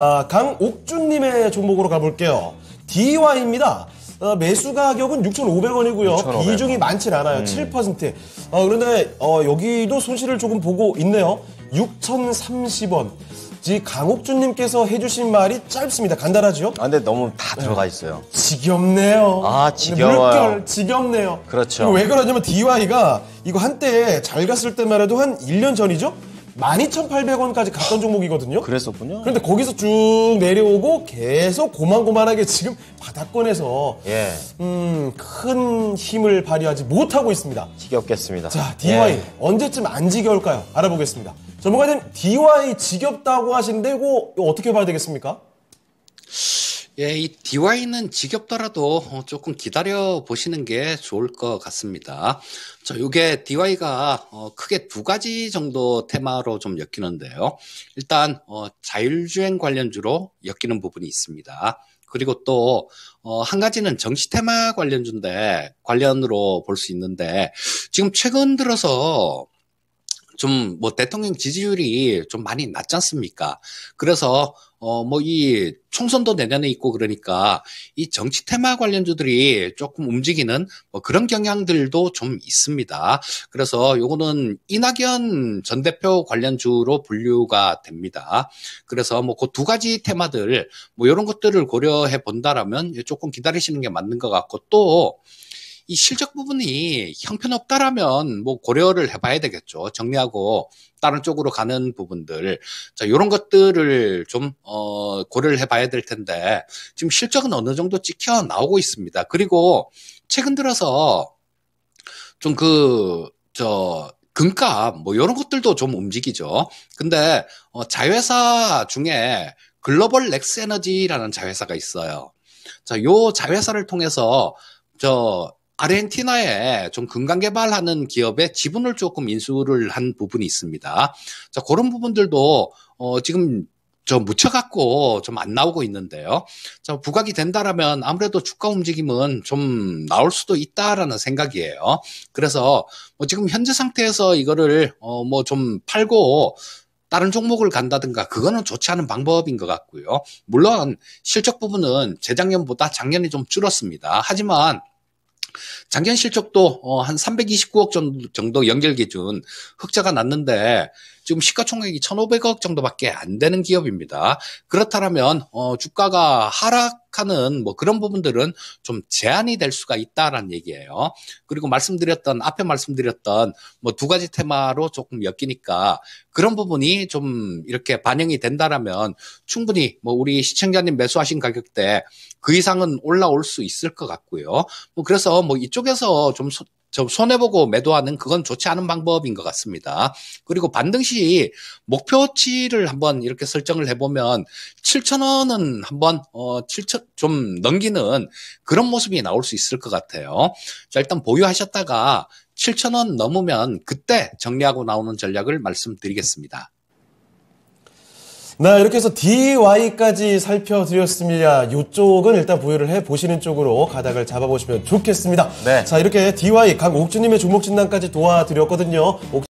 아, 강옥준님의 종목으로 가볼게요. DY입니다. 어, 매수 가격은 6,500원이고요. 6,500원. 비중이 많진 않아요. 음. 7%. 어, 그런데 어, 여기도 손실을 조금 보고 있네요. 6,030원. 지 강옥준님께서 해주신 말이 짧습니다. 간단하죠? 아, 근데 너무 다 네. 들어가 있어요. 지겹네요. 아, 지겹워요 네, 물결, 지겹네요. 그렇죠. 왜 그러냐면 DY가 이거 한때 잘 갔을 때만 해도 한 1년 전이죠? 12,800원까지 갔던 종목이거든요. 그랬었군요. 그런데 거기서 쭉 내려오고 계속 고만고만하게 지금 바닥권에서 예. 음, 큰 힘을 발휘하지 못하고 있습니다. 지겹겠습니다. 자, DY 예. 언제쯤 안 지겨울까요? 알아보겠습니다. 전문가님 DY 지겹다고 하시는데 이거 어떻게 봐야 되겠습니까? 예, 이 DY는 지겹더라도 어, 조금 기다려 보시는 게 좋을 것 같습니다. 저 이게 DY가 크게 두 가지 정도 테마로 좀 엮이는데요. 일단 어, 자율주행 관련주로 엮이는 부분이 있습니다. 그리고 또, 어, 한 가지는 정치 테마 관련주인데, 관련으로 볼 수 있는데, 지금 최근 들어서 좀뭐 대통령 지지율이 좀 많이 낮지 않습니까? 그래서 어 뭐 이 총선도 내년에 있고 그러니까 이 정치 테마 관련주들이 조금 움직이는 뭐 그런 경향들도 좀 있습니다. 그래서 요거는 이낙연 전 대표 관련주로 분류가 됩니다. 그래서 뭐 그 두 가지 테마들 뭐 이런 것들을 고려해 본다라면 조금 기다리시는 게 맞는 것 같고 또이 실적 부분이 형편없다라면 뭐 고려를 해봐야 되겠죠. 정리하고 다른 쪽으로 가는 부분들. 자, 이런 것들을 좀, 어, 고려를 해봐야 될 텐데 지금 실적은 어느 정도 찍혀 나오고 있습니다. 그리고 최근 들어서 좀 그, 저, 금값 뭐 이런 것들도 좀 움직이죠. 근데 어, 자회사 중에 글로벌 렉스 에너지라는 자회사가 있어요. 자, 요 자회사를 통해서 저 아르헨티나에 좀 근간 개발하는 기업의 지분을 조금 인수를 한 부분이 있습니다. 자, 그런 부분들도 어, 지금 좀 묻혀갖고 좀 안 나오고 있는데요. 자, 부각이 된다라면 아무래도 주가 움직임은 좀 나올 수도 있다라는 생각이에요. 그래서 뭐 지금 현재 상태에서 이거를 어, 뭐좀 팔고 다른 종목을 간다든가 그거는 좋지 않은 방법인 것 같고요. 물론 실적 부분은 재작년보다 작년이 좀 줄었습니다. 하지만 작년 실적도 어, 한 329억 정도 연결 기준 흑자가 났는데 지금 시가총액이 1,500억 정도밖에 안 되는 기업입니다. 그렇다면 어, 주가가 하락하는 뭐 그런 부분들은 좀 제한이 될 수가 있다라는 얘기예요. 그리고 말씀드렸던 앞에 말씀드렸던 뭐 두 가지 테마로 조금 엮이니까 그런 부분이 좀 이렇게 반영이 된다라면 충분히 뭐 우리 시청자님 매수하신 가격대 그 이상은 올라올 수 있을 것 같고요. 뭐 그래서 뭐 이쪽에서 좀좀 손해보고 매도하는 그건 좋지 않은 방법인 것 같습니다. 그리고 반드시 목표치를 한번 이렇게 설정을 해보면 7천원은 한번 어 7천 좀 넘기는 그런 모습이 나올 수 있을 것 같아요. 자 일단 보유하셨다가 7천원 넘으면 그때 정리하고 나오는 전략을 말씀드리겠습니다. 네, 이렇게 해서 DY까지 살펴드렸습니다. 요쪽은 일단 보유를 해보시는 쪽으로 가닥을 잡아보시면 좋겠습니다. 네. 자, 이렇게 DY 강옥주님의 종목진단까지 도와드렸거든요.